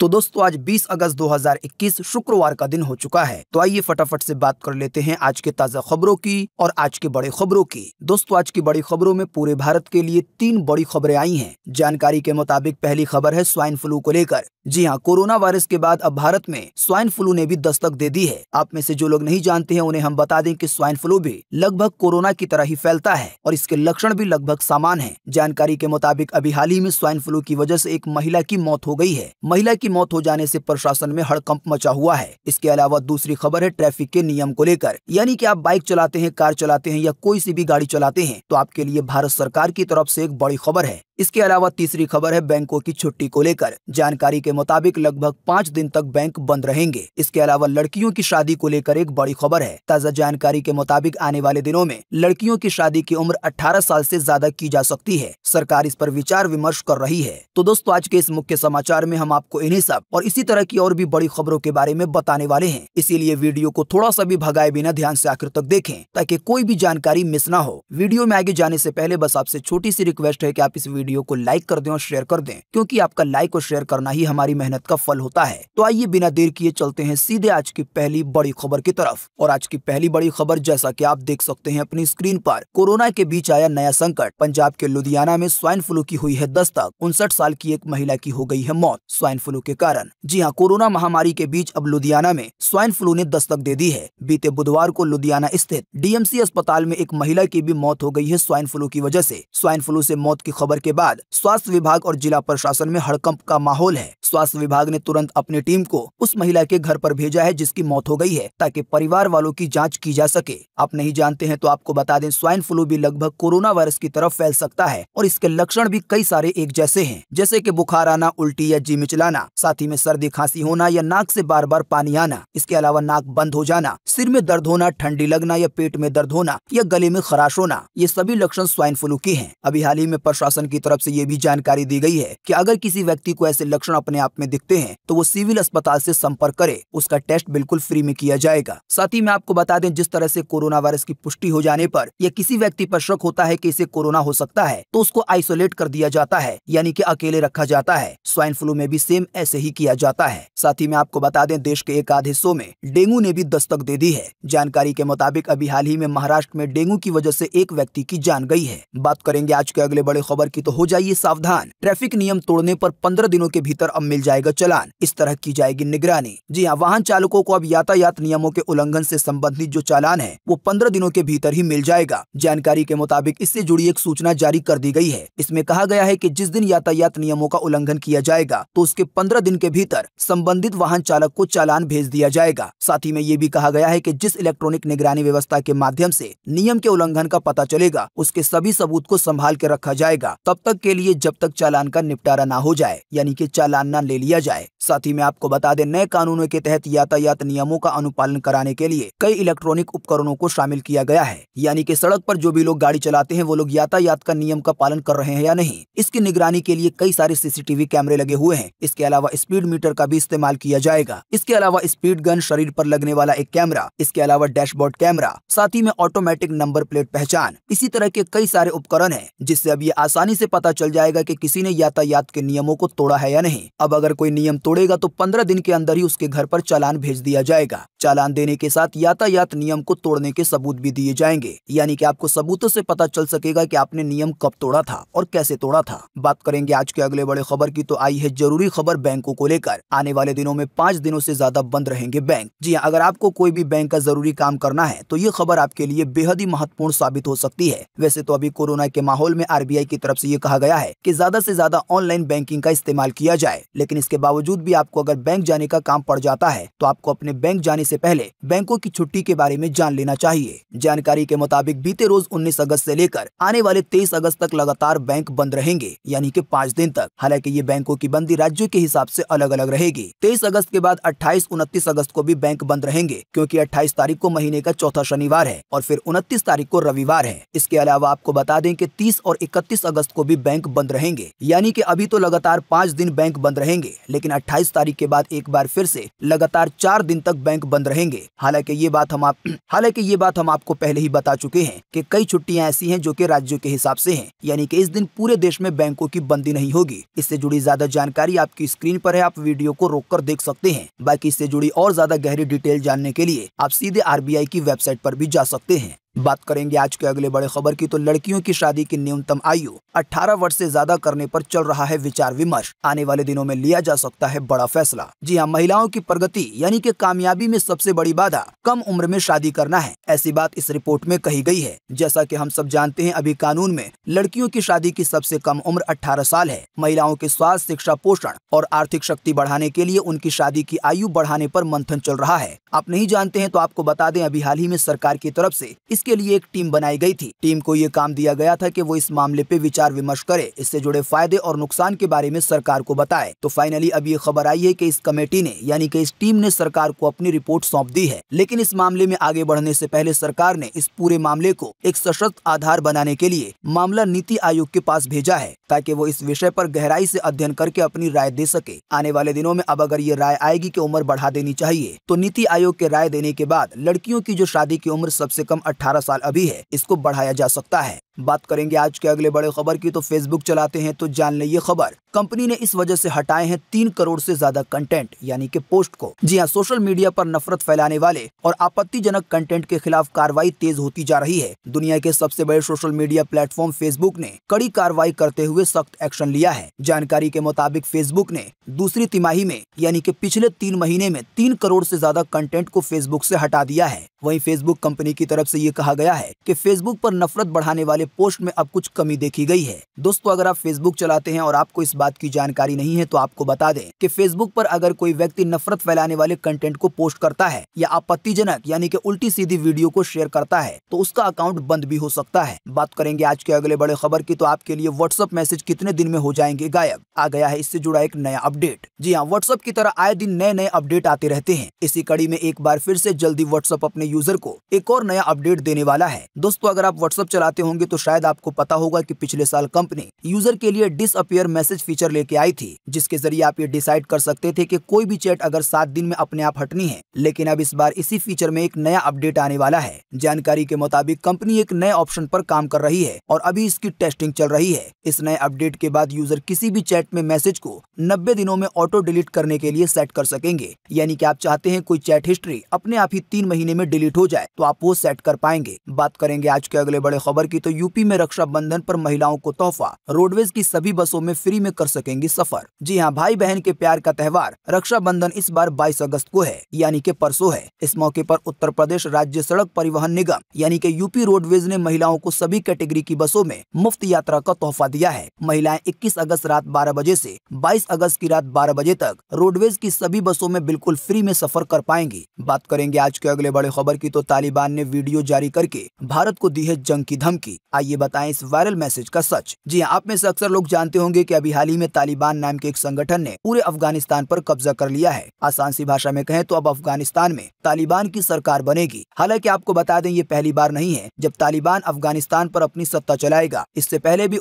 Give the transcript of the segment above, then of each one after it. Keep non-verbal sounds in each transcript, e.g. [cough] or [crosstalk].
तो दोस्तों आज 20 अगस्त 2021 शुक्रवार का दिन हो चुका है तो आइए फटाफट से बात कर लेते हैं आज के ताजा खबरों की और आज के बड़े खबरों की दोस्तों आज की बड़ी खबरों में पूरे भारत के लिए तीन बड़ी खबरें आई हैं जानकारी के मुताबिक पहली खबर है स्वाइन फ्लू को लेकर जी हाँ कोरोना वायरस के बाद अब भारत में स्वाइन फ्लू ने भी दस्तक दे दी है आप में से जो लोग नहीं जानते हैं उन्हें हम बता दें कि स्वाइन फ्लू भी लगभग कोरोना की तरह ही फैलता है और इसके लक्षण भी लगभग समान है जानकारी के मुताबिक अभी हाल ही में स्वाइन फ्लू की वजह से एक महिला की मौत हो गई है महिला की की मौत हो जाने से प्रशासन में हड़कंप मचा हुआ है इसके अलावा दूसरी खबर है ट्रैफिक के नियम को लेकर यानी कि आप बाइक चलाते हैं कार चलाते हैं या कोई सी भी गाड़ी चलाते हैं तो आपके लिए भारत सरकार की तरफ से एक बड़ी खबर है इसके अलावा तीसरी खबर है बैंकों की छुट्टी को लेकर जानकारी के मुताबिक लगभग पाँच दिन तक बैंक बंद रहेंगे इसके अलावा लड़कियों की शादी को लेकर एक बड़ी खबर है ताजा जानकारी के मुताबिक आने वाले दिनों में लड़कियों की शादी की उम्र 18 साल से ज्यादा की जा सकती है सरकार इस पर विचार विमर्श कर रही है तो दोस्तों आज के इस मुख्य समाचार में हम आपको इन्हीं सब और इसी तरह की और भी बड़ी खबरों के बारे में बताने वाले हैं इसीलिए वीडियो को थोड़ा सा भी भगाए बिना ध्यान से आखिर तक देखें ताकि कोई भी जानकारी मिस ना हो वीडियो में आगे जाने से पहले बस आपसे छोटी सी रिक्वेस्ट है की आप इस वीडियो वीडियो को लाइक कर दें और शेयर कर दें क्योंकि आपका लाइक और शेयर करना ही हमारी मेहनत का फल होता है तो आइए बिना देर किए चलते हैं सीधे आज की पहली बड़ी खबर की तरफ और आज की पहली बड़ी खबर जैसा की आप देख सकते हैं अपनी स्क्रीन आरोप कोरोना के बीच आया नया संकट पंजाब के लुधियाना में स्वाइन फ्लू की हुई है दस्तक उनसठ साल की एक महिला की हो गई है मौत स्वाइन फ्लू के कारण जी हाँ कोरोना महामारी के बीच अब लुधियाना में स्वाइन फ्लू ने दस्तक दे दी है बीते बुधवार को लुधियाना स्थित डीएमसी अस्पताल में एक महिला की भी मौत हो गई है स्वाइन फ्लू की वजह से स्वाइन फ्लू से मौत की खबर के बाद स्वास्थ्य विभाग और जिला प्रशासन में हड़कंप का माहौल है स्वास्थ्य विभाग ने तुरंत अपनी टीम को उस महिला के घर पर भेजा है जिसकी मौत हो गई है ताकि परिवार वालों की जाँच की जा सके आप नहीं जानते हैं तो आपको बता दें स्वाइन फ्लू भी लगभग कोरोना वायरस की तरफ फैल सकता है और इसके लक्षण भी कई सारे एक जैसे है जैसे की बुखार आना उल्टी या जी मिचलाना साथ ही में सर्दी खांसी होना या नाक ऐसी बार बार पानी आना इसके अलावा नाक बंद हो जाना सिर में दर्द होना ठंडी लगना या पेट में दर्द होना या गले में खराश होना ये सभी लक्षण स्वाइन फ्लू के हैं अभी हाल ही में प्रशासन की तरफ से ये भी जानकारी दी गई है कि अगर किसी व्यक्ति को ऐसे लक्षण अपने आप में दिखते हैं तो वो सिविल अस्पताल से संपर्क करे उसका टेस्ट बिल्कुल फ्री में किया जाएगा साथ ही मैं आपको बता दें जिस तरह से कोरोना वायरस की पुष्टि हो जाने पर या किसी व्यक्ति पर शक होता है कि इसे कोरोना हो सकता है तो उसको आइसोलेट कर दिया जाता है यानी कि अकेले रखा जाता है स्वाइन फ्लू में भी सेम ऐसे ही किया जाता है साथ ही मैं आपको बता दें देश के एक आध हिस्सों में डेंगू ने भी दस्तक दे दी है जानकारी के मुताबिक अभी हाल ही में महाराष्ट्र में डेंगू की वजह से एक व्यक्ति की जान गई है बात करेंगे आज के अगले बड़े खबर की तो हो जाइए सावधान ट्रैफिक नियम तोड़ने पर पंद्रह दिनों के भीतर अब मिल जाएगा चलान इस तरह की जाएगी निगरानी जी हाँ वाहन चालकों को अब यातायात नियमों के उल्लंघन से संबंधित जो चालान है वो पंद्रह दिनों के भीतर ही मिल जाएगा जानकारी के मुताबिक इससे जुड़ी एक सूचना जारी कर दी गई है इसमें कहा गया है की जिस दिन यातायात नियमों का उल्लंघन किया जाएगा तो उसके पंद्रह दिन के भीतर संबंधित वाहन चालक को चालान भेज दिया जाएगा साथ ही में ये भी कहा गया है की जिस इलेक्ट्रॉनिक निगरानी व्यवस्था के माध्यम ऐसी नियम के उल्लंघन का पता चलेगा उसके सभी सबूत को संभाल के रखा जाएगा तब तक के लिए जब तक चालान का निपटारा ना हो जाए यानी कि चालान ना ले लिया जाए साथ ही में आपको बता दें नए कानूनों के तहत यातायात नियमों का अनुपालन कराने के लिए कई इलेक्ट्रॉनिक उपकरणों को शामिल किया गया है यानी कि सड़क पर जो भी लोग गाड़ी चलाते हैं वो लोग यातायात का नियम का पालन कर रहे हैं या नहीं इसकी निगरानी के लिए कई सारे सीसीटीवी कैमरे लगे हुए हैं इसके अलावा स्पीड मीटर का भी इस्तेमाल किया जाएगा इसके अलावा स्पीड गन शरीर पर लगने वाला एक कैमरा इसके अलावा डैशबोर्ड कैमरा साथ ही में ऑटोमेटिक नंबर प्लेट पहचान इसी तरह के कई सारे उपकरण है जिससे अब ये आसानी से पता चल जाएगा कि किसी ने यातायात के नियमों को तोड़ा है या नहीं अब अगर कोई नियम तोड़ेगा तो पंद्रह दिन के अंदर ही उसके घर पर चालान भेज दिया जाएगा चालान देने के साथ यातायात नियम को तोड़ने के सबूत भी दिए जाएंगे यानी कि आपको सबूतों से पता चल सकेगा कि आपने नियम कब तोड़ा था और कैसे तोड़ा था बात करेंगे आज के अगले बड़े खबर की तो आई है जरूरी खबर बैंकों को लेकर आने वाले दिनों में पाँच दिनों ऐसी ज्यादा बंद रहेंगे बैंक जी हाँ, अगर आपको कोई भी बैंक का जरूरी काम करना है तो ये खबर आपके लिए बेहद ही महत्वपूर्ण साबित हो सकती है वैसे तो अभी कोरोना के माहौल में आरबीआई की तरफ ऐसी लिए कहा गया है कि ज्यादा से ज्यादा ऑनलाइन बैंकिंग का इस्तेमाल किया जाए लेकिन इसके बावजूद भी आपको अगर बैंक जाने का काम पड़ जाता है तो आपको अपने बैंक जाने से पहले बैंकों की छुट्टी के बारे में जान लेना चाहिए जानकारी के मुताबिक बीते रोज उन्नीस अगस्त ऐसी लेकर आने वाले तेईस अगस्त तक लगातार बैंक बंद रहेंगे यानी की पाँच दिन तक हालांकि ये बैंकों की बंदी राज्यों के हिसाब ऐसी अलग अलग रहेगी तेईस अगस्त के बाद अट्ठाईस उनतीस अगस्त को भी बैंक बंद रहेंगे क्योंकि 28 तारीख को महीने का चौथा शनिवार है और फिर 29 तारीख को रविवार है इसके अलावा आपको बता दें कि 30 और 31 अगस्त को भी बैंक बंद रहेंगे यानी कि अभी तो लगातार पाँच दिन बैंक बंद रहेंगे लेकिन अट्ठाईस तारीख के बाद एक बार फिर से लगातार चार दिन तक बैंक बंद रहेंगे हालांकि ये बात हम आप [clears throat] हालांकि ये बात हम आपको पहले ही बता चुके हैं कि कई छुट्टियां ऐसी हैं जो कि राज्यों के हिसाब से हैं यानी कि इस दिन पूरे देश में बैंकों की बंदी नहीं होगी इससे जुड़ी ज्यादा जानकारी आपकी स्क्रीन पर है आप वीडियो को रोक कर देख सकते हैं बाकी इससे जुड़ी और ज्यादा गहरी डिटेल जानने के लिए आप सीधे आर की वेबसाइट पर भी जा सकते हैं बात करेंगे आज के अगले बड़े खबर की तो लड़कियों की शादी की न्यूनतम आयु 18 वर्ष से ज्यादा करने पर चल रहा है विचार विमर्श आने वाले दिनों में लिया जा सकता है बड़ा फैसला जी हाँ महिलाओं की प्रगति यानी कि कामयाबी में सबसे बड़ी बाधा कम उम्र में शादी करना है ऐसी बात इस रिपोर्ट में कही गयी है जैसा की हम सब जानते हैं अभी कानून में लड़कियों की शादी की सबसे कम उम्र अठारह साल है महिलाओं के स्वास्थ्य शिक्षा पोषण और आर्थिक शक्ति बढ़ाने के लिए उनकी शादी की आयु बढ़ाने आरोप मंथन चल रहा है आप नहीं जानते हैं तो आपको बता दें अभी हाल ही में सरकार की तरफ ऐसी इस के लिए एक टीम बनाई गई थी टीम को ये काम दिया गया था कि वो इस मामले पे विचार विमर्श करे इससे जुड़े फायदे और नुकसान के बारे में सरकार को बताए तो फाइनली अब ये खबर आई है की इस कमेटी ने यानी की इस टीम ने सरकार को अपनी रिपोर्ट सौंप दी है लेकिन इस मामले में आगे बढ़ने ऐसी पहले सरकार ने इस पूरे मामले को एक सशक्त आधार बनाने के लिए मामला नीति आयोग के पास भेजा है ताकि वो इस विषय पर गहराई से अध्ययन करके अपनी राय दे सके आने वाले दिनों में अब अगर ये राय आएगी कि उम्र बढ़ा देनी चाहिए तो नीति आयोग के राय देने के बाद लड़कियों की जो शादी की उम्र सबसे कम अठारह 18 साल अभी है इसको बढ़ाया जा सकता है बात करेंगे आज के अगले बड़े खबर की तो फेसबुक चलाते हैं तो जान ले ये खबर कंपनी ने इस वजह से हटाए हैं तीन करोड़ से ज्यादा कंटेंट यानी कि पोस्ट को जी हाँ सोशल मीडिया पर नफरत फैलाने वाले और आपत्तिजनक कंटेंट के खिलाफ कार्रवाई तेज होती जा रही है दुनिया के सबसे बड़े सोशल मीडिया प्लेटफॉर्म फेसबुक ने कड़ी कार्रवाई करते हुए सख्त एक्शन लिया है जानकारी के मुताबिक फेसबुक ने दूसरी तिमाही में यानी की पिछले तीन महीने में तीन करोड़ ऐसी ज्यादा कंटेंट को फेसबुक ऐसी हटा दिया है वही फेसबुक कंपनी की तरफ ऐसी ये कहा गया है की फेसबुक आरोप नफरत बढ़ाने वाले पोस्ट में अब कुछ कमी देखी गई है दोस्तों अगर आप फेसबुक चलाते हैं और आपको इस बात की जानकारी नहीं है तो आपको बता दें कि फेसबुक पर अगर कोई व्यक्ति नफरत फैलाने वाले कंटेंट को पोस्ट करता है या आपत्तिजनक यानी कि उल्टी सीधी वीडियो को शेयर करता है तो उसका अकाउंट बंद भी हो सकता है बात करेंगे आज के अगले बड़े खबर की तो आपके लिए व्हाट्सअप मैसेज कितने दिन में हो जाएंगे गायब आ गया है इससे जुड़ा एक नया अपडेट जी हाँ व्हाट्सअप की तरह आए दिन नए नए अपडेट आते रहते हैं इसी कड़ी में एक बार फिर ऐसी जल्दी व्हाट्सअप अपने यूजर को एक और नया अपडेट देने वाला है दोस्तों अगर आप व्हाट्सअप चलाते होंगे तो तो शायद आपको पता होगा कि पिछले साल कंपनी यूजर के लिए डिसअपियर मैसेज फीचर लेके आई थी जिसके जरिए आप ये डिसाइड कर सकते थे कि कोई भी चैट अगर सात दिन में अपने आप हटनी है लेकिन अब इस बार इसी फीचर में एक नया अपडेट आने वाला है जानकारी के मुताबिक कंपनी एक नए ऑप्शन आरोप काम कर रही है और अभी इसकी टेस्टिंग चल रही है इस नए अपडेट के बाद यूजर किसी भी चैट में मैसेज को नब्बे दिनों में ऑटो डिलीट करने के लिए सेट कर सकेंगे यानी की आप चाहते हैं कोई चैट हिस्ट्री अपने आप ही तीन महीने में डिलीट हो जाए तो आप वो सेट कर पाएंगे बात करेंगे आज के अगले बड़े खबर की तो यूपी में रक्षाबंधन पर महिलाओं को तोहफा रोडवेज की सभी बसों में फ्री में कर सकेंगी सफर जी हाँ भाई बहन के प्यार का त्यौहार रक्षाबंधन इस बार 22 अगस्त को है यानी के परसों है इस मौके पर उत्तर प्रदेश राज्य सड़क परिवहन निगम यानी के यूपी रोडवेज ने महिलाओं को सभी कैटेगरी की बसों में मुफ्त यात्रा का तोहफा दिया है महिलाएं इक्कीस अगस्त रात बारह बजे ऐसी बाईस अगस्त की रात बारह बजे तक रोडवेज की सभी बसों में बिल्कुल फ्री में सफर कर पाएंगी बात करेंगे आज के अगले बड़े खबर की तो तालिबान ने वीडियो जारी करके भारत को दी है जंग की धमकी आइए बताएं इस वायरल मैसेज का सच जी हाँ आप में से अक्सर लोग जानते होंगे कि अभी हाल ही में तालिबान नाम के एक संगठन ने पूरे अफगानिस्तान पर कब्जा कर लिया है आसान सी भाषा में कहें तो अब अफगानिस्तान में तालिबान की सरकार बनेगी हालांकि आपको बता दें ये पहली बार नहीं है जब तालिबान अफगानिस्तान पर अपनी सत्ता चलाएगा इससे पहले भी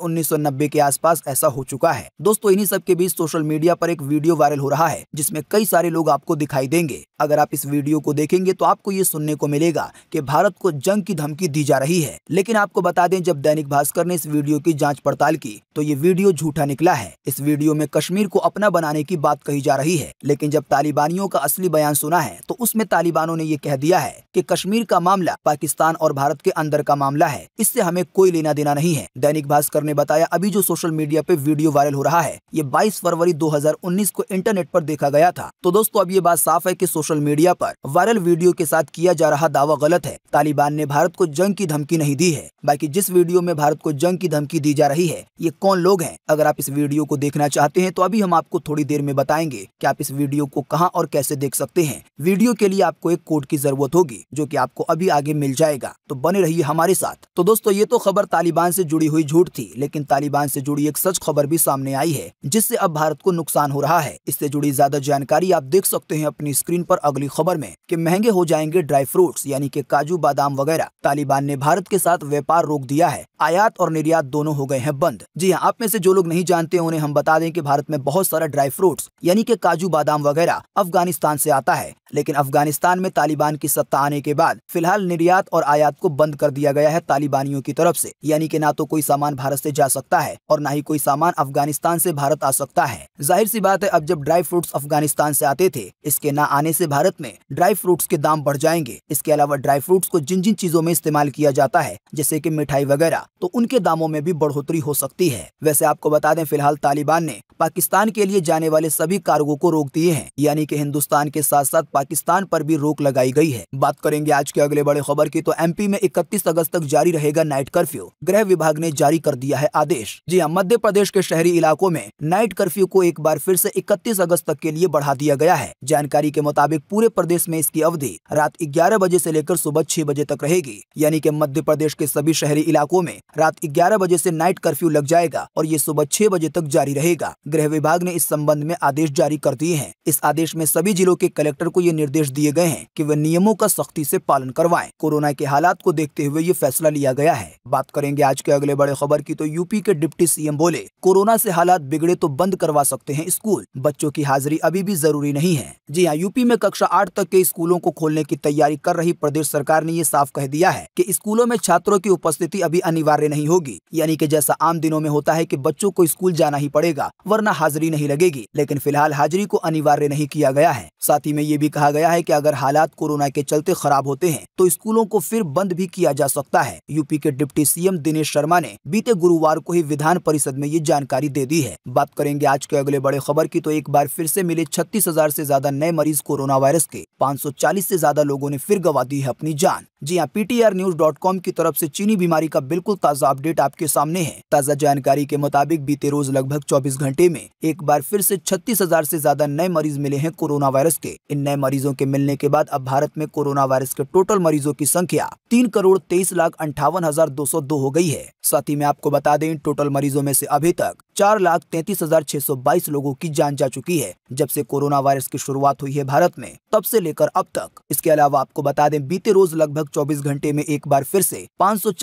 नब्बे के आसपास ऐसा हो चुका है दोस्तों इन्हीं सब के बीच सोशल मीडिया पर एक वीडियो वायरल हो रहा है जिसमें कई सारे लोग आपको दिखाई देंगे अगर आप इस वीडियो को देखेंगे तो आपको ये सुनने को मिलेगा की भारत को जंग की धमकी दी जा रही है लेकिन आपको बता दें दें जब दैनिक भास्कर ने इस वीडियो की जांच पड़ताल की तो ये वीडियो झूठा निकला है इस वीडियो में कश्मीर को अपना बनाने की बात कही जा रही है लेकिन जब तालिबानियों का असली बयान सुना है तो उसमें तालिबानों ने ये कह दिया है कि कश्मीर का मामला पाकिस्तान और भारत के अंदर का मामला है इससे हमें कोई लेना देना नहीं है दैनिक भास्कर ने बताया अभी जो सोशल मीडिया पे वीडियो वायरल हो रहा है ये 22 फरवरी 2019 को इंटरनेट पर देखा गया था तो दोस्तों अब ये बात साफ है कि सोशल मीडिया पर वायरल वीडियो के साथ किया जा रहा दावा गलत है तालिबान ने भारत को जंग की धमकी नहीं दी है बाकी जिस इस वीडियो में भारत को जंग की धमकी दी जा रही है ये कौन लोग हैं अगर आप इस वीडियो को देखना चाहते हैं तो अभी हम आपको थोड़ी देर में बताएंगे कि आप इस वीडियो को कहां और कैसे देख सकते हैं वीडियो के लिए आपको एक कोड की जरूरत होगी जो की आपको अभी आगे मिल जाएगा तो बने रहिए हमारे साथ तो दोस्तों ये तो खबर तालिबान ऐसी जुड़ी हुई झूठ थी लेकिन तालिबान ऐसी जुड़ी एक सच खबर भी सामने आई है जिससे अब भारत को नुकसान हो रहा है इससे जुड़ी ज्यादा जानकारी आप देख सकते हैं अपनी स्क्रीन आरोप अगली खबर में की महंगे हो जाएंगे ड्राई फ्रूट यानी के काजू बादाम वगैरह तालिबान ने भारत के साथ व्यापार रोक दिया दिया है आयात और निर्यात दोनों हो गए हैं बंद जी हाँ आप में से जो लोग नहीं जानते उन्हें हम बता दें कि भारत में बहुत सारा ड्राई फ्रूट्स यानी कि काजू बादाम वगैरह अफगानिस्तान से आता है लेकिन अफगानिस्तान में तालिबान की सत्ता आने के बाद फिलहाल निर्यात और आयात को बंद कर दिया गया है तालिबानियों की तरफ से यानी कि ना तो कोई सामान भारत से जा सकता है और ना ही कोई सामान अफगानिस्तान से भारत आ सकता है जाहिर सी बात है अब जब ड्राई फ्रूट्स अफगानिस्तान से आते थे इसके न आने से भारत में ड्राई फ्रूट्स के दाम बढ़ जाएंगे इसके अलावा ड्राई फ्रूट्स को जिन जिन चीजों में इस्तेमाल किया जाता है जैसे की मिठाई वगैरह तो उनके दामों में भी बढ़ोतरी हो सकती है वैसे आपको बता दें फिलहाल तालिबान ने पाकिस्तान के लिए जाने वाले सभी कार्गो को रोक दिए हैं यानी कि हिंदुस्तान के साथ साथ पाकिस्तान पर भी रोक लगाई गई है बात करेंगे आज के अगले बड़े खबर की तो एमपी में इकतीस अगस्त तक जारी रहेगा नाइट कर्फ्यू गृह विभाग ने जारी कर दिया है आदेश जी हाँ मध्य प्रदेश के शहरी इलाकों में नाइट कर्फ्यू को एक बार फिर ऐसी इकतीस अगस्त तक के लिए बढ़ा दिया गया है जानकारी के मुताबिक पूरे प्रदेश में इसकी अवधि रात ग्यारह बजे ऐसी लेकर सुबह छह बजे तक रहेगी यानी की मध्य प्रदेश के सभी शहरी इलाकों में रात ग्यारह बजे ऐसी नाइट कर्फ्यू लग जाएगा और ये सुबह छह बजे तक जारी रहेगा गृह विभाग ने इस संबंध में आदेश जारी कर दिए हैं इस आदेश में सभी जिलों के कलेक्टर को ये निर्देश दिए गए हैं कि वे नियमों का सख्ती से पालन करवाएं कोरोना के हालात को देखते हुए ये फैसला लिया गया है बात करेंगे आज के अगले बड़े खबर की तो यूपी के डिप्टी सीएम बोले कोरोना से हालात बिगड़े तो बंद करवा सकते हैं स्कूल बच्चों की हाजिरी अभी भी जरूरी नहीं है जी हाँ यूपी में कक्षा आठ तक के स्कूलों को खोलने की तैयारी कर रही प्रदेश सरकार ने ये साफ कह दिया है की स्कूलों में छात्रों की उपस्थिति अभी अनिवार्य नहीं होगी यानी की जैसा आम दिनों में होता है की बच्चों को स्कूल जाना ही पड़ेगा वरना हाजिरी नहीं लगेगी लेकिन फिलहाल हाजिरी को अनिवार्य नहीं किया गया है साथ ही में ये भी कहा गया है कि अगर हालात कोरोना के चलते खराब होते हैं तो स्कूलों को फिर बंद भी किया जा सकता है यूपी के डिप्टी सीएम दिनेश शर्मा ने बीते गुरुवार को ही विधान परिषद में ये जानकारी दे दी है बात करेंगे आज के अगले बड़े खबर की तो एक बार फिर ऐसी मिले छत्तीस हजार ज्यादा नए मरीज कोरोना वायरस के 540 से ज्यादा लोगो ने फिर गवा दी है अपनी जान जी हाँ पी न्यूज डॉट कॉम की तरफ से चीनी बीमारी का बिल्कुल ताजा अपडेट आपके सामने है ताजा जानकारी के मुताबिक बीते रोज लगभग 24 घंटे में एक बार फिर से 36,000 से ज्यादा नए मरीज मिले हैं कोरोना वायरस के इन नए मरीजों के मिलने के बाद अब भारत में कोरोना वायरस के टोटल मरीजों की संख्या तीन करोड़ तेईस लाख अंठावन हजार दो सौ दो हो गई है साथ ही में आपको बता दें टोटल मरीजों में से अभी तक चार लाख तैतीस हजार छह सौ बाईस लोगों की जान जा चुकी है जब से कोरोना वायरस की शुरुआत हुई है भारत में तब से लेकर अब तक इसके अलावा आपको बता दें बीते रोज लगभग चौबीस घंटे में एक बार फिर से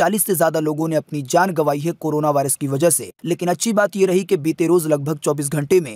चालीस से ज्यादा लोगों ने अपनी जान गवाई है कोरोना वायरस की वजह से लेकिन अच्छी बात ये रही की बीते रोज लगभग चौबीस घंटे में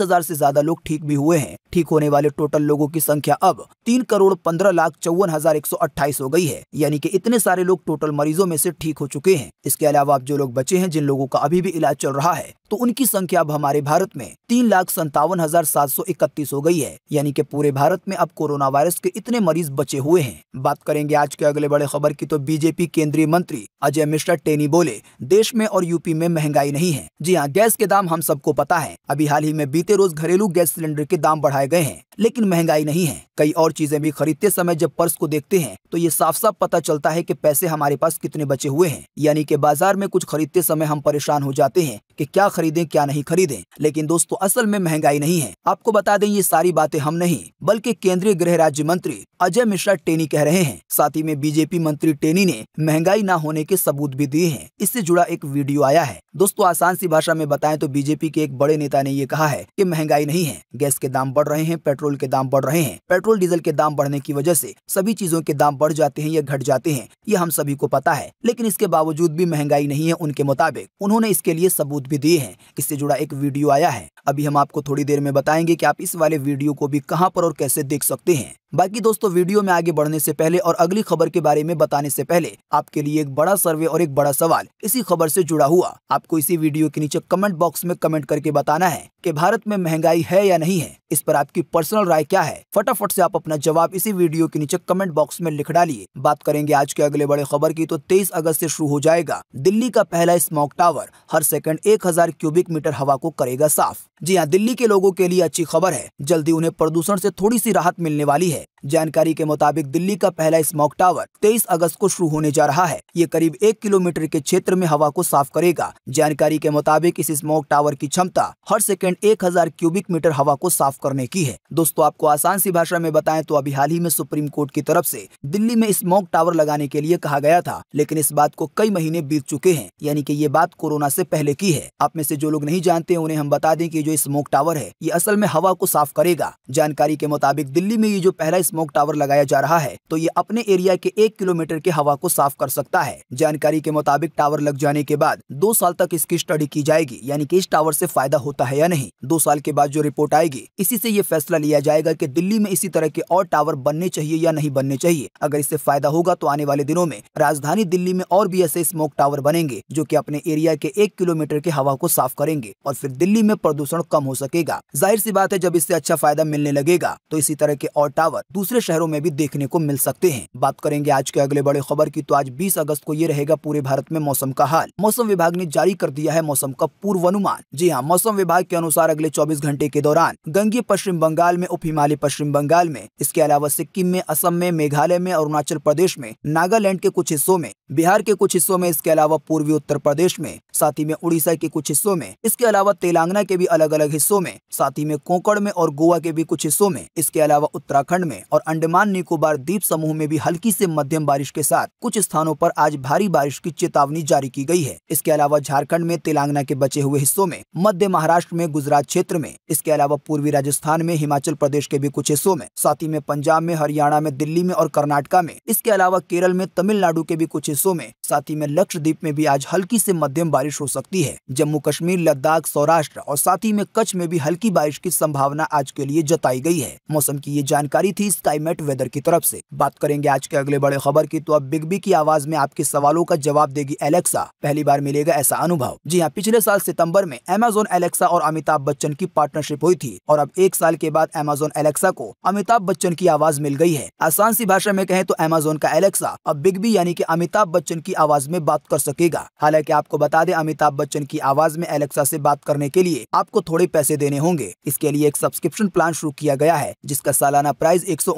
हजार से ज्यादा लोग ठीक भी हुए हैं ठीक होने वाले टोटल लोगों की संख्या अब तीन करोड़ पंद्रह लाख चौवन हजार एक सौ अट्ठाईस हो गई है यानी कि इतने सारे लोग टोटल मरीजों में से ठीक हो चुके हैं इसके अलावा अब जो लोग बचे हैं जिन लोगों का अभी भी इलाज चल रहा है तो उनकी संख्या अब हमारे भारत में तीन लाख संतावन हजार सात सौ इकतीस हो गई है यानी कि पूरे भारत में अब कोरोना वायरस के इतने मरीज बचे हुए हैं बात करेंगे आज के अगले बड़े खबर की तो बीजेपी केंद्रीय मंत्री अजय मिश्रा टेनी बोले देश में और यूपी में महंगाई नहीं है जी हाँ गैस के दाम हम सबको पता है अभी हाल ही में बीते रोज घरेलू गैस सिलेंडर के दाम बढ़ाए बढ़ाए गए हैं लेकिन महंगाई नहीं है कई और चीजें भी खरीदते समय जब पर्स को देखते हैं तो ये साफ साफ पता चलता है कि पैसे हमारे पास कितने बचे हुए हैं यानी कि बाजार में कुछ खरीदते समय हम परेशान हो जाते हैं कि क्या खरीदें क्या नहीं खरीदें लेकिन दोस्तों असल में महंगाई नहीं है आपको बता दें ये सारी बातें हम नहीं बल्कि केंद्रीय गृह राज्य मंत्री अजय मिश्रा टेनी कह रहे हैं साथ ही में बीजेपी मंत्री टेनी ने महंगाई न होने के सबूत भी दिए हैं इससे जुड़ा एक वीडियो आया है दोस्तों आसान सी भाषा में बताए तो बीजेपी के एक बड़े नेता ने ये कहा है की महंगाई नहीं है गैस के दाम बढ़ रहे रहे हैं पेट्रोल के दाम बढ़ रहे हैं पेट्रोल डीजल के दाम बढ़ने की वजह से सभी चीजों के दाम बढ़ जाते हैं या घट जाते हैं ये हम सभी को पता है लेकिन इसके बावजूद भी महंगाई नहीं है उनके मुताबिक उन्होंने इसके लिए सबूत भी दिए हैं इससे जुड़ा एक वीडियो आया है अभी हम आपको थोड़ी देर में बताएंगे की आप इस वाले वीडियो को भी कहाँ पर और कैसे देख सकते हैं बाकी दोस्तों वीडियो में आगे बढ़ने से पहले और अगली खबर के बारे में बताने से पहले आपके लिए एक बड़ा सर्वे और एक बड़ा सवाल इसी खबर से जुड़ा हुआ आपको इसी वीडियो के नीचे कमेंट बॉक्स में कमेंट करके बताना है कि भारत में महंगाई है या नहीं है इस पर आपकी पर्सनल राय क्या है फटाफट से आप अपना जवाब इसी वीडियो के नीचे कमेंट बॉक्स में लिख डालिए बात करेंगे आज के अगले बड़े खबर की तो तेईस अगस्त ऐसी शुरू हो जाएगा दिल्ली का पहला स्मॉक टावर हर सेकंड 1000 क्यूबिक मीटर हवा को करेगा साफ जी हाँ दिल्ली के लोगों के लिए अच्छी खबर है जल्दी उन्हें प्रदूषण से थोड़ी सी राहत मिलने वाली है जानकारी के मुताबिक दिल्ली का पहला स्मॉक टावर 23 अगस्त को शुरू होने जा रहा है ये करीब एक किलोमीटर के क्षेत्र में हवा को साफ करेगा जानकारी के मुताबिक इस स्मोक टावर की क्षमता हर सेकंड 1000 क्यूबिक मीटर हवा को साफ करने की की है दोस्तों आपको आसान सी भाषा में बताएं तो अभी हाल ही में सुप्रीम कोर्ट की तरफ से दिल्ली में स्मोक टावर लगाने के लिए कहा गया था लेकिन इस बात को कई महीने बीत चुके हैं यानी कि ये बात कोरोना से पहले की है आप में से जो लोग नहीं जानते उन्हें हम बता दें कि जो स्मोक टावर है ये असल में हवा को साफ करेगा जानकारी के मुताबिक दिल्ली में ये जो पहला स्मोक टावर लगाया जा रहा है तो ये अपने एरिया के एक किलोमीटर के हवा को साफ कर सकता है जानकारी के मुताबिक टावर लग जाने के बाद दो साल तक इसकी स्टडी की जाएगी यानी की इस टावर ऐसी फायदा होता है या नहीं दो साल के बाद जो रिपोर्ट आएगी इसी से ये फैसला लिया जाएगा कि दिल्ली में इसी तरह के और टावर बनने चाहिए या नहीं बनने चाहिए अगर इससे फायदा होगा तो आने वाले दिनों में राजधानी दिल्ली में और भी ऐसे स्मोक टावर बनेंगे जो की अपने एरिया के एक किलोमीटर के हवा को साफ करेंगे और फिर दिल्ली में प्रदूषण कम हो सकेगा जाहिर सी बात है जब इससे अच्छा फायदा मिलने लगेगा तो इसी तरह के और टावर दूसरे शहरों में भी देखने को मिल सकते हैं बात करेंगे आज के अगले बड़े खबर की तो आज 20 अगस्त को ये रहेगा पूरे भारत में मौसम का हाल मौसम विभाग ने जारी कर दिया है मौसम का पूर्वानुमान जी हाँ मौसम विभाग के अनुसार अगले 24 घंटे के दौरान गंगे पश्चिम पश्चिम बंगाल में उप हिमालय पश्चिम बंगाल में इसके अलावा सिक्किम में असम में मेघालय में अरुणाचल प्रदेश में नागालैंड के कुछ हिस्सों में बिहार के कुछ हिस्सों में इसके अलावा पूर्वी उत्तर प्रदेश में साथ ही में उड़ीसा के कुछ हिस्सों में इसके अलावा तेलंगाना के भी अलग अलग हिस्सों में साथ ही में कोंकण में और गोवा के भी कुछ हिस्सों में इसके अलावा उत्तराखंड में और अंडमान निकोबार द्वीप समूह में भी हल्की से मध्यम बारिश के साथ कुछ स्थानों पर आज भारी बारिश की चेतावनी जारी की गई है इसके अलावा झारखंड में तेलंगाना के बचे हुए हिस्सों में मध्य महाराष्ट्र में गुजरात क्षेत्र में इसके अलावा पूर्वी राजस्थान राजस्थान में हिमाचल प्रदेश के भी कुछ हिस्सों में साथ ही में पंजाब में हरियाणा में दिल्ली में और कर्नाटका में इसके अलावा केरल में तमिलनाडु के भी कुछ हिस्सों में साथ ही में लक्षद्वीप में भी आज हल्की से मध्यम बारिश हो सकती है जम्मू कश्मीर लद्दाख सौराष्ट्र और साथ ही में कच्छ में भी हल्की बारिश की संभावना आज के लिए जताई गई है मौसम की ये जानकारी थी स्काईमेट वेदर की तरफ ऐसी बात करेंगे आज के अगले बड़े खबर की तो अब बिग बी की आवाज में आपके सवालों का जवाब देगी एलेक्सा पहली बार मिलेगा ऐसा अनुभव जी हाँ पिछले साल सितम्बर में अमेजोन एलेक्सा और अमिताभ बच्चन की पार्टनरशिप हुई थी और अब एक साल के बाद अमेजोन एलेक्सा को अमिताभ बच्चन की आवाज मिल गई है आसान सी भाषा में कहें तो अमेजोन का एलेक्सा अब बिग बी यानी कि अमिताभ बच्चन की आवाज में बात कर सकेगा हालांकि आपको बता दें अमिताभ बच्चन की आवाज में एलेक्सा से बात करने के लिए आपको थोड़े पैसे देने होंगे इसके लिए एक सब्सक्रिप्शन प्लान शुरू किया गया है जिसका सालाना प्राइस एक सौ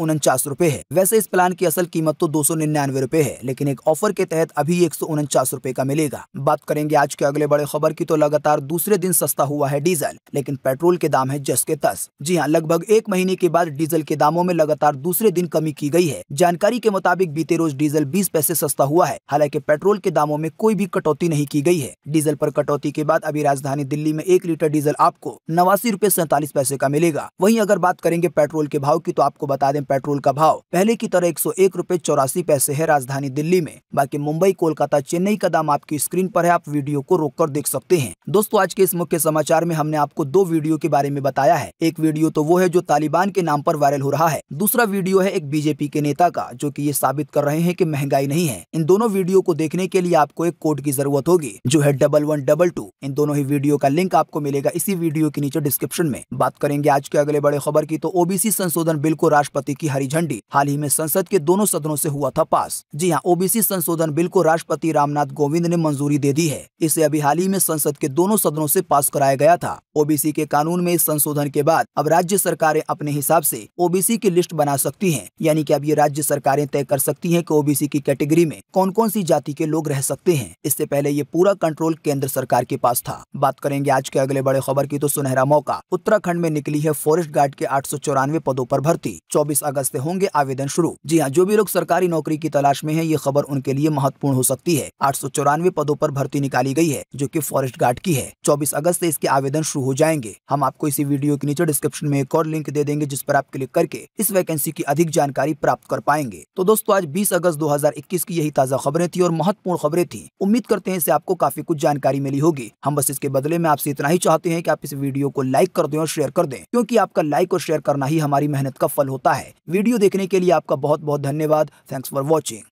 है वैसे इस प्लान की असल कीमत तो दो सौ निन्यानवे रूपए है लेकिन एक ऑफर के तहत अभी एक सौ उनचास रूपए का मिलेगा बात करेंगे आज के अगले बड़े खबर की तो लगातार दूसरे दिन सस्ता हुआ है डीजल लेकिन पेट्रोल के दाम है जस के तस जी जी लगभग एक महीने के बाद डीजल के दामों में लगातार दूसरे दिन कमी की गई है जानकारी के मुताबिक बीते रोज डीजल 20 पैसे सस्ता हुआ है हालांकि पेट्रोल के दामों में कोई भी कटौती नहीं की गई है डीजल पर कटौती के बाद अभी राजधानी दिल्ली में एक लीटर डीजल आपको नवासी रूपए सैतालीस पैसे का मिलेगा वही अगर बात करेंगे पेट्रोल के भाव की तो आपको बता दें पेट्रोल का भाव पहले की तरह एक सौ चौरासी पैसे है राजधानी दिल्ली में बाकी मुंबई कोलकाता चेन्नई का दाम आपकी स्क्रीन पर है आप वीडियो को रोक देख सकते हैं दोस्तों आज के इस मुख्य समाचार में हमने आपको दो वीडियो के बारे में बताया है एक वीडियो वीडियो तो वो है जो तालिबान के नाम पर वायरल हो रहा है दूसरा वीडियो है एक बीजेपी के नेता का जो की ये साबित कर रहे हैं की महंगाई नहीं है इन दोनों वीडियो को देखने के लिए आपको एक कोड की जरूरत होगी जो है डबल वन डबल टू इन दोनों ही वीडियो का लिंक आपको मिलेगा इसी वीडियो के नीचे डिस्क्रिप्शन में बात करेंगे आज के अगले बड़े खबर की तो ओबीसी संशोधन बिल को राष्ट्रपति की हरी झंडी हाल ही में संसद के दोनों सदनों ऐसी हुआ था पास जी हाँ ओबीसी संशोधन बिल को राष्ट्रपति रामनाथ कोविंद ने मंजूरी दे दी है इसे अभी हाल ही में संसद के दोनों सदनों ऐसी पास कराया गया था ओबीसी के कानून में इस संशोधन के बाद अब राज्य सरकारें अपने हिसाब से ओबीसी की लिस्ट बना सकती हैं यानी कि अब ये राज्य सरकारें तय कर सकती हैं कि ओबीसी की कैटेगरी में कौन कौन सी जाति के लोग रह सकते हैं इससे पहले ये पूरा कंट्रोल केंद्र सरकार के पास था बात करेंगे आज के अगले बड़े खबर की तो सुनहरा मौका उत्तराखंड में निकली है फॉरेस्ट गार्ड के आठ पदों पर भर्ती चौबीस अगस्त ऐसी होंगे आवेदन शुरू जी हाँ जो भी लोग सरकारी नौकरी की तलाश में है ये खबर उनके लिए महत्वपूर्ण हो सकती है आठ पदों आरोप भर्ती निकाली गयी है जो की फॉरेस्ट गार्ड की है चौबीस अगस्त ऐसी इसके आवेदन शुरू हो जाएंगे हम आपको इसी वीडियो के नीचे डिस्क्रिप्शन डिस्क्रिप्शन में एक और लिंक दे देंगे जिस पर आप क्लिक करके इस वैकेंसी की अधिक जानकारी प्राप्त कर पाएंगे तो दोस्तों आज बीस अगस्त 2021 की यही ताज़ा खबरें थी और महत्वपूर्ण खबरें थी उम्मीद करते हैं इसे आपको काफी कुछ जानकारी मिली होगी हम बस इसके बदले में आपसे इतना ही चाहते हैं की आप इस वीडियो को लाइक कर दें और शेयर कर दें क्यूँकी आपका लाइक और शेयर करना ही हमारी मेहनत का फल होता है वीडियो देखने के लिए आपका बहुत बहुत धन्यवाद थैंक्स फॉर वॉचिंग